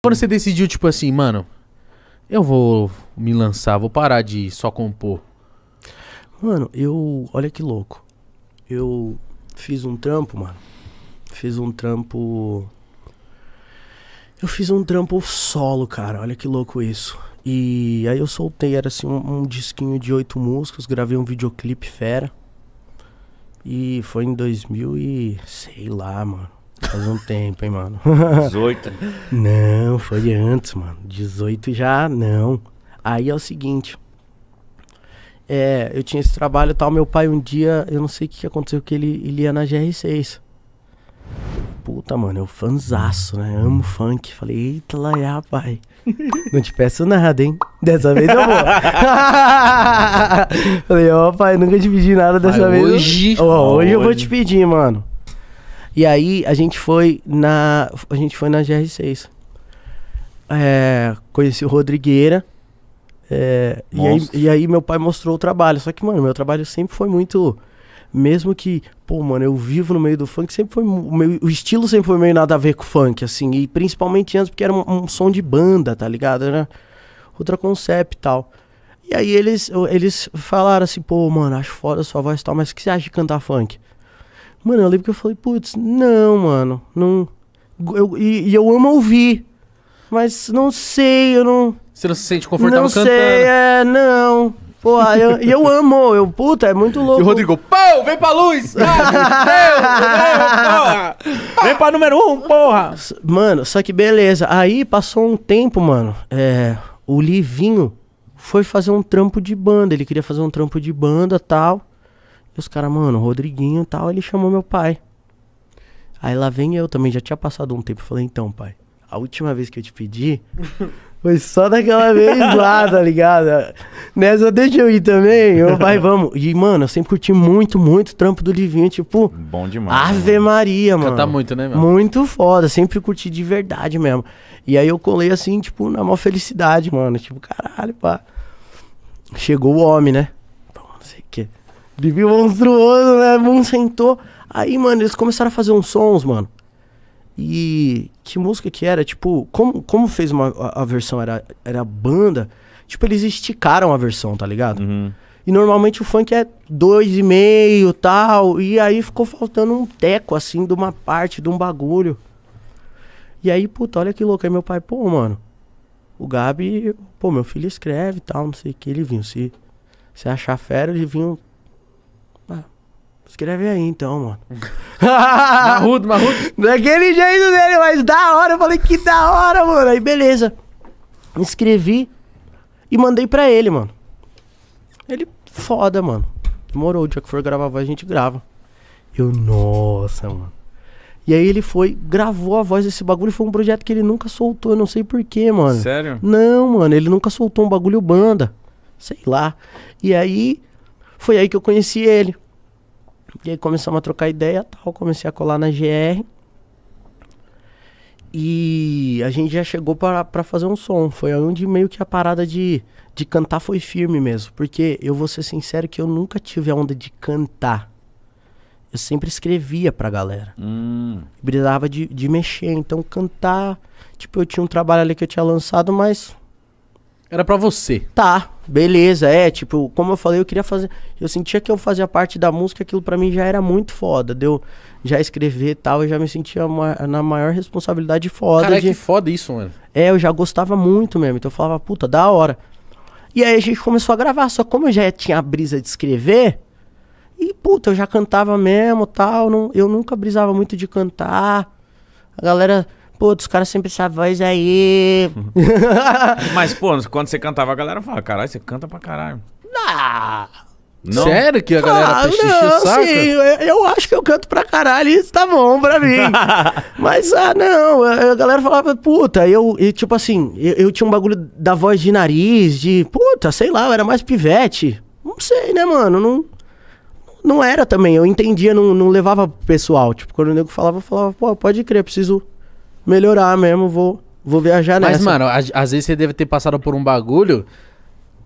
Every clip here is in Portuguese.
Quando você decidiu, tipo assim, mano, eu vou me lançar, vou parar de só compor. Mano, eu. Olha que louco. Eu fiz um trampo, mano. Fiz um trampo. Eu fiz um trampo solo, cara. Olha que louco isso. E aí eu soltei, era assim, um, um disquinho de oito músicas, gravei um videoclipe fera. E foi em 2000 e. sei lá, mano. Faz um tempo, hein, mano. 18? não, foi antes, mano. 18 já, não. Aí é o seguinte. É, eu tinha esse trabalho e tal. Meu pai um dia, eu não sei o que aconteceu, que ele, ele ia na GR6. Puta, mano, eu fanzaço, né? Amo funk. Falei, eita lá, já, é, pai. Não te peço nada, hein? Dessa vez eu vou. Falei, ó, oh, pai, nunca te pedi nada dessa vez. Hoje? Oh, hoje, hoje eu vou te pedir, mano. E aí a gente foi na. A gente foi na GR6. É, conheci o Rodrigueira. É, e, aí, e, aí, meu pai mostrou o trabalho. Só que, mano, meu trabalho sempre foi muito. Mesmo que, pô, mano, eu vivo no meio do funk, sempre foi. O, meu, o estilo sempre foi meio nada a ver com funk, assim. E principalmente antes, porque era um, um som de banda, tá ligado? Era outra concept e tal. E aí eles, eles falaram assim, pô, mano, acho foda a sua voz e tal, mas o que você acha de cantar funk? Mano, eu lembro que eu falei, putz, não, mano, não. Eu, e, e, eu amo ouvir. Mas não sei, eu não. Você não se sente confortável não cantando? Não sei, é, não. Pô, eu, e eu amo, eu, puta, é muito louco. E o Rodrigo, pão, vem pra luz! Cara, Deus, Deus, porra! Vem pra número um, porra! Mano, só que beleza. Aí passou um tempo, mano. É, o Livinho foi fazer um trampo de banda. Ele queria fazer um trampo de banda tal. E os caras, mano, Rodriguinho e tal, ele chamou meu pai. Aí lá vem eu também, já tinha passado um tempo. Falei, então, pai, a última vez que eu te pedi foi só daquela vez lá, tá ligado? Nessa, deixa eu ir também. Eu, pai, vamos. E, mano, eu sempre curti muito, muito trampo do Livinho, tipo. Bom demais. Né, Ave mano. Maria, mano. Cantar muito, né, mano? Muito foda, sempre curti de verdade mesmo. E aí eu colei assim, tipo, na maior felicidade, mano. Tipo, caralho, pá. Chegou o homem, né? Bibi monstruoso, né? Moon sentou. Aí, mano, eles começaram a fazer uns sons, mano. E que música que era? Tipo, como, como fez uma, a, a versão? Era, era banda. Tipo, eles esticaram a versão, tá ligado? Uhum. E normalmente o funk é dois e meio tal. E aí ficou faltando um teco, assim, de uma parte, de um bagulho. E aí, puta, olha que louco. Aí meu pai, pô, mano, o Gabi, pô, meu filho escreve e tal, não sei o que. Ele vinha, se, se achar fera, ele vinha Escreve aí então, mano. marrudo, marrudo. Daquele é jeito dele, mas da hora. Eu falei, que da hora, mano. Aí beleza. Inscrevi e mandei pra ele, mano. Ele, foda, mano. Demorou, o dia que for gravar a voz, a gente grava. Eu, nossa, mano. E aí ele foi, gravou a voz desse bagulho. Foi um projeto que ele nunca soltou, eu não sei porquê, mano. Sério? Não, mano, ele nunca soltou um bagulho banda. Sei lá. E aí, foi aí que eu conheci ele. E aí começamos a trocar ideia tal, comecei a colar na GR. E a gente já chegou para fazer um som. Foi onde meio que a parada de, de cantar foi firme mesmo. Porque eu vou ser sincero que eu nunca tive a onda de cantar. Eu sempre escrevia pra galera. Hum. de, de mexer. Então cantar. Tipo, eu tinha um trabalho ali que eu tinha lançado, mas era para você. Tá, beleza, é, tipo, como eu falei, eu queria fazer, eu sentia que eu fazia parte da música, aquilo para mim já era muito foda, deu já escrever e tal, eu já me sentia uma, na maior responsabilidade foda. Cara, de... que foda isso, mano. É, eu já gostava muito mesmo, então eu falava, puta, da hora. E aí a gente começou a gravar, só como eu já tinha a brisa de escrever, e puta, eu já cantava mesmo, tal, não, eu nunca brisava muito de cantar, a galera Putz, os caras sempre essa voz aí. Mas, pô, quando você cantava, a galera fala, caralho, você canta pra caralho. Ah, não. Sério que a galera ah, xixi, não, saca? Sim, eu, acho que eu canto pra caralho e isso tá bom pra mim. Mas, ah, não, a, a galera falava, puta, eu, e, tipo assim, eu, eu, tinha um bagulho da voz de nariz, de, puta, sei lá, eu era mais pivete. Não sei, né, mano, não... Não era também, eu entendia, não, não levava pro pessoal. Tipo, quando o nego falava, eu falava, pô, pode crer, preciso melhorar mesmo, vou, vou viajar Mas, nessa. Mas, mano, às vezes você deve ter passado por um bagulho.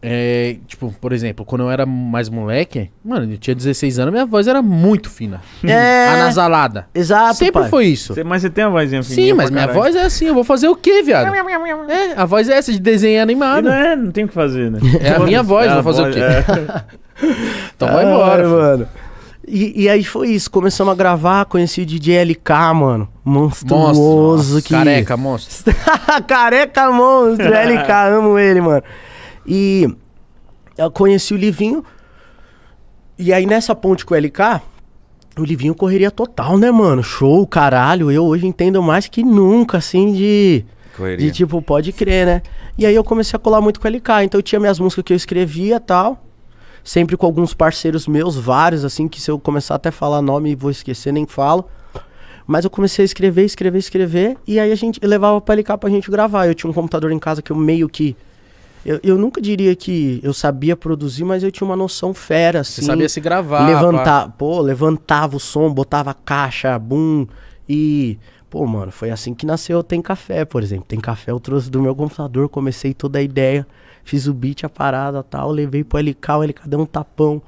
É, tipo, por exemplo, quando eu era mais moleque, mano, eu tinha 16 anos, minha voz era muito fina. É. Anasalada. Exato. Sempre pai. foi isso. Cê, mas você tem a vozinha fina. Sim, mas minha caralho. voz é assim, eu vou fazer o quê, viado? é, a voz é essa de desenho animado. Não é, não tem o que fazer, né? É a minha voz, é vou fazer voz, o quê? É. então vai embora, ah, mano. E, e, aí foi isso, começamos a gravar, conheci o DJ LK, mano. Monstruoso monstro, que. Careca, monstro. careca, monstro. LK, amo ele, mano. E eu conheci o Livinho. E aí nessa ponte com o LK, o Livinho correria total, né, mano? Show, caralho. Eu hoje entendo mais que nunca, assim, de. Correria. De tipo, pode crer, né? E aí eu comecei a colar muito com o LK. Então eu tinha minhas músicas que eu escrevia e tal sempre com alguns parceiros meus, vários, assim, que se eu começar até a falar nome vou esquecer, nem falo. Mas eu comecei a escrever, escrever, escrever, e aí a gente levava pra LK pra gente gravar. Eu tinha um computador em casa que eu meio que. Eu, eu nunca diria que eu sabia produzir, mas eu tinha uma noção fera, assim. Você sabia se gravar. Levantar, pô, levantava o som, botava caixa, boom, e. Pô, mano, foi assim que nasceu Tem Café, por exemplo. Tem Café eu trouxe do meu computador, comecei toda a ideia fiz o beat, a parada tal, levei pro LK, o LK deu um tapão.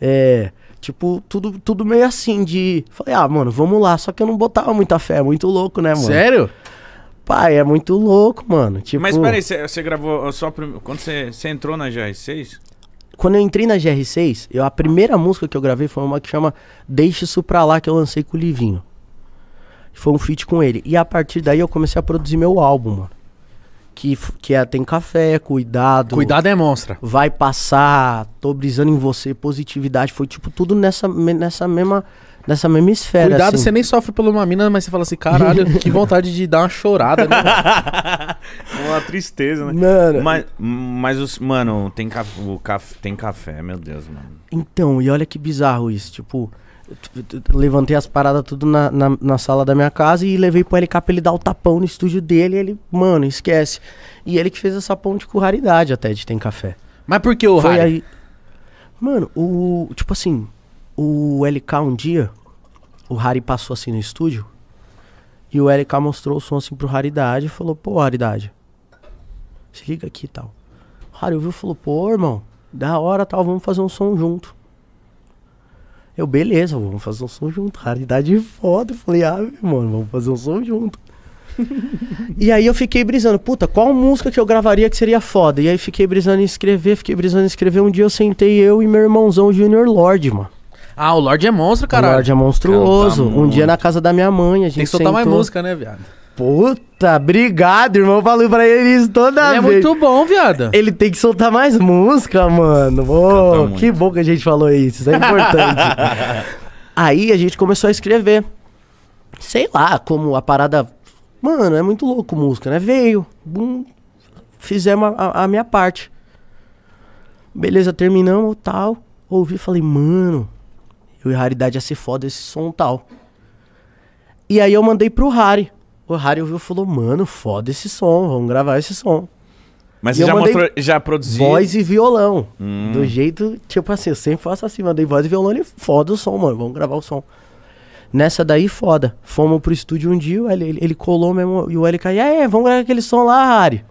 É. Tipo, tudo, tudo meio assim de. Falei, ah, mano, vamos lá. Só que eu não botava muita fé, é muito louco, né, mano? Sério? Pai, é muito louco, mano. Tipo... Mas peraí, você gravou só. Prim... Quando você entrou na GR6? Quando eu entrei na GR6, eu, a primeira música que eu gravei foi uma que chama Deixa Isso Pra Lá, que eu lancei com o Livinho. Foi um feat com ele. E a partir daí eu comecei a produzir meu álbum, mano que, que é, tem café, cuidado. Cuidado demonstra. É Vai passar, tô brisando em você, positividade. Foi tipo tudo nessa, nessa mesma. Nessa mesma esfera. Cuidado, assim. você nem sofre por uma mina, mas você fala assim, caralho, que vontade de dar uma chorada, né? uma tristeza, né? Mano. Mas, mas os, mano, tem, caf, o caf, tem café, meu Deus, mano. Então, e olha que bizarro isso. Tipo, levantei as paradas tudo na, na, na, sala da minha casa e levei pro LK pra ele dar o tapão no estúdio dele. E ele, mano, esquece. E ele que fez essa ponte com raridade até de Tem Café. Mas por que o Foi Harry? aí. Mano, o. Tipo assim, o LK um dia, o Harry passou assim no estúdio. E o LK mostrou o som assim pro Raridade e falou, pô, Raridade, se liga aqui e tal. O Harry ouviu e falou, pô, irmão, da hora tal, vamos fazer um som junto. Eu, beleza, vamos fazer um som junto. Raridade foda. Eu falei, ah, mano, vamos fazer um som junto. e aí eu fiquei brisando, puta, qual música que eu gravaria que seria foda? E aí fiquei brisando em escrever, fiquei brisando em escrever. Um dia eu sentei eu e meu irmãozão Junior Lorde, mano. Ah, o Lorde é monstro, caralho. O Lorde é monstruoso. um dia na casa da minha mãe, a gente Tem que soltar sentou... mais música, né, viado? Puta, obrigado, irmão. Eu falo pra ele isso toda ele é vez. É muito bom, viado. Ele tem que soltar mais música, mano. Oh, que bom que a gente falou isso. Isso é importante. Aí a gente começou a escrever. Sei lá, como a parada. Mano, é muito louco música, né? Veio. Bum, fizemos a, a minha parte. Beleza, terminamos tal. Ouvi falei, mano, eu e Raridade ia ser foda esse som tal. E aí eu mandei pro Rari. O Harry ouviu e falou, mano, foda esse som, vamos gravar esse som. Mas e você já, mostrou, já produziu? Voz e violão. Hum. Do jeito, tipo assim, eu sempre faço assim, mandei voz e violão e foda o som, mano, vamos gravar o som. Nessa daí, foda. Fomos pro estúdio um dia, ele, ele, ele colou mesmo, e o LK, e aí, vamos gravar aquele som lá, Harry.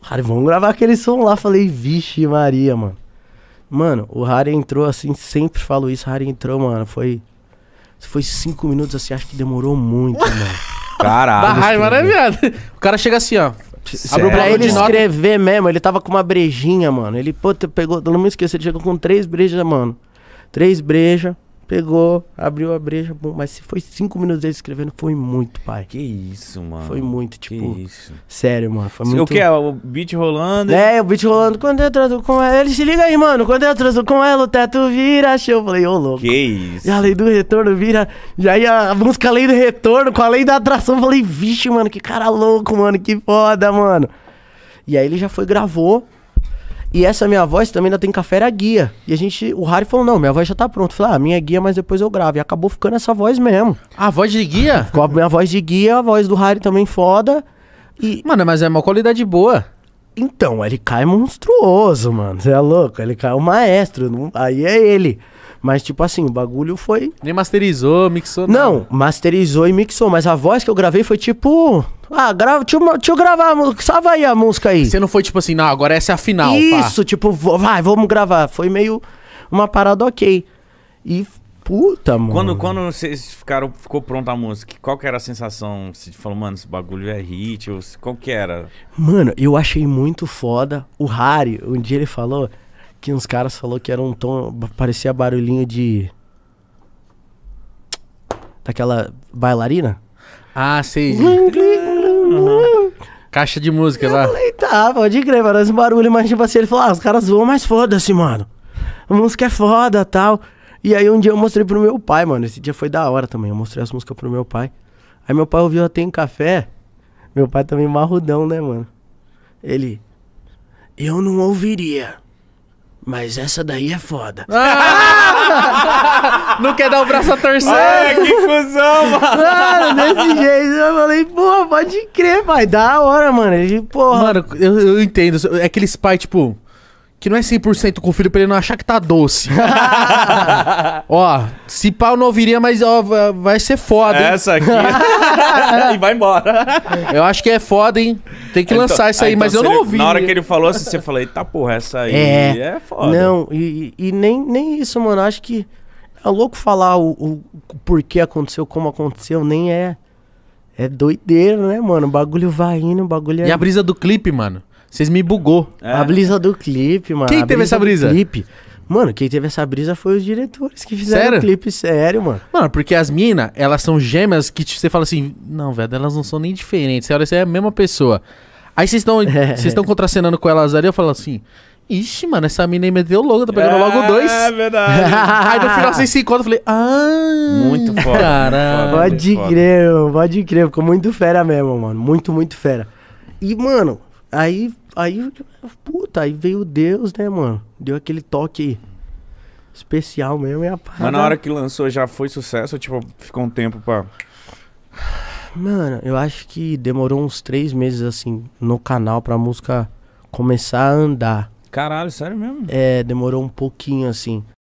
Harry, vamos gravar aquele som lá. Falei, vixe Maria, mano. Mano, o Harry entrou assim, sempre falo isso, Harry entrou, mano, foi... Foi cinco minutos assim, acho que demorou muito, mano. Caralho. Da raiva, né, viado? O cara chega assim, ó. Sério? Abriu pra ele escrever mesmo, ele tava com uma brejinha, mano. Ele, pô, pegou, não me esqueça, ele chegou com três brejas, mano. Três brejas. Pegou, abriu a brecha, bom, mas se foi cinco minutos dele escrevendo, foi muito, pai. Que isso, mano. Foi muito, tipo. Que isso. Sério, mano. Foi muito. O que é? O beat rolando? É, o beat rolando. Quando eu trazo com ela. Ele se liga aí, mano. Quando eu trazo com ela, o teto vira show. Eu falei, ô, louco. Que isso. E a lei do retorno vira. E aí a, a música Lei do Retorno, com a lei da atração, eu falei, vixe, mano, que cara louco, mano. Que foda, mano. E aí ele já foi, gravou. E essa minha voz também ainda tem café era guia. E a gente, o Harry falou: não, minha voz já tá pronta. falou falei, ah, minha é guia, mas depois eu gravo. E acabou ficando essa voz mesmo. A ah, voz de guia? Ficou a minha voz de guia, a voz do Harry também foda. E... Mano, mas é uma qualidade boa. Então, o LK é monstruoso, mano. Você é louco? O LK é o maestro. Não... Aí é ele. Mas, tipo assim, o bagulho foi. Nem masterizou, mixou. Não, Não, masterizou e mixou. Mas a voz que eu gravei foi tipo. Ah, grava, deixa, eu, deixa eu gravar a música. Salva aí a música aí. Você não foi tipo assim, não, agora essa é a final. Isso, pá. tipo, vai, vamos gravar. Foi meio uma parada ok. E Puta, mano. Quando, quando vocês ficaram, ficou pronta a música, qual que era a sensação? Você falou, mano, esse bagulho é hit, ou qual que era? Mano, eu achei muito foda. O Harry, um dia ele falou, que uns caras falou que era um tom. Parecia barulhinho de. Daquela bailarina? Ah, sei. Caixa de música eu lá. Falei, tá, pode crer, mano, esse barulho, mas tipo assim, ele falou, ah, os caras voam, mas foda-se, mano. A música é foda tal. E aí um dia eu mostrei pro meu pai, mano. Esse dia foi da hora também. Eu mostrei as músicas pro meu pai. Aí meu pai ouviu até em café. Meu pai também marrudão, né, mano? Ele. Eu não ouviria. Mas essa daí é foda. Ah! não quer dar o braço a torcer? É, que fusão, mano. Mano, desse jeito. Eu falei, pô, pode crer, vai. Da hora, mano. Ele, porra. Mano, eu, eu entendo. É aqueles pai tipo que não é 100% com o filho pra ele não achar que tá doce. ó, se pau não ouviria mas ó, vai ser foda, hein? Essa aqui. e vai embora. Eu acho que é foda, hein? Tem que Então- lançar isso aí, ah, então mas eu não ele- ouvi. Na hora que ele falou assim, você falou, eita porra, essa aí é, é foda. Não, e, e- nem, nem isso, mano. Acho que é louco falar o, o- porquê aconteceu, como aconteceu, nem é. É doideiro, né, mano? O bagulho vai indo, o bagulho é. E a brisa do clipe, mano. Vocês me bugou. É. A brisa do clipe, mano. Quem teve essa brisa? Clipe. Mano, quem teve essa brisa foi os diretores que fizeram sério? um clipe, sério, mano. Mano, porque as minas, elas são gêmeas que você fala assim, não, velho, elas não são nem diferentes. Você olha, você é a mesma pessoa. Aí vocês estão é. vocês estão contracenando com elas ali, eu falo assim, Ixi, mano, essa mina aí meteu logo, tá pegando é, logo dois. É verdade. aí no final vocês se encontram, eu falei, ah. Muito foda. Caralho. Pode crer, mano, pode crer. Ficou muito fera mesmo, mano. Muito, muito fera. E, mano, aí Aí, puta, aí veio Deus, né, mano? Deu aquele toque especial mesmo e é a parada... Mas na hora que lançou já foi sucesso ou, tipo, ficou um tempo pra... Mano, eu acho que demorou uns três meses, assim, no canal pra música começar a andar. Caralho, sério mesmo? É, demorou um pouquinho, assim.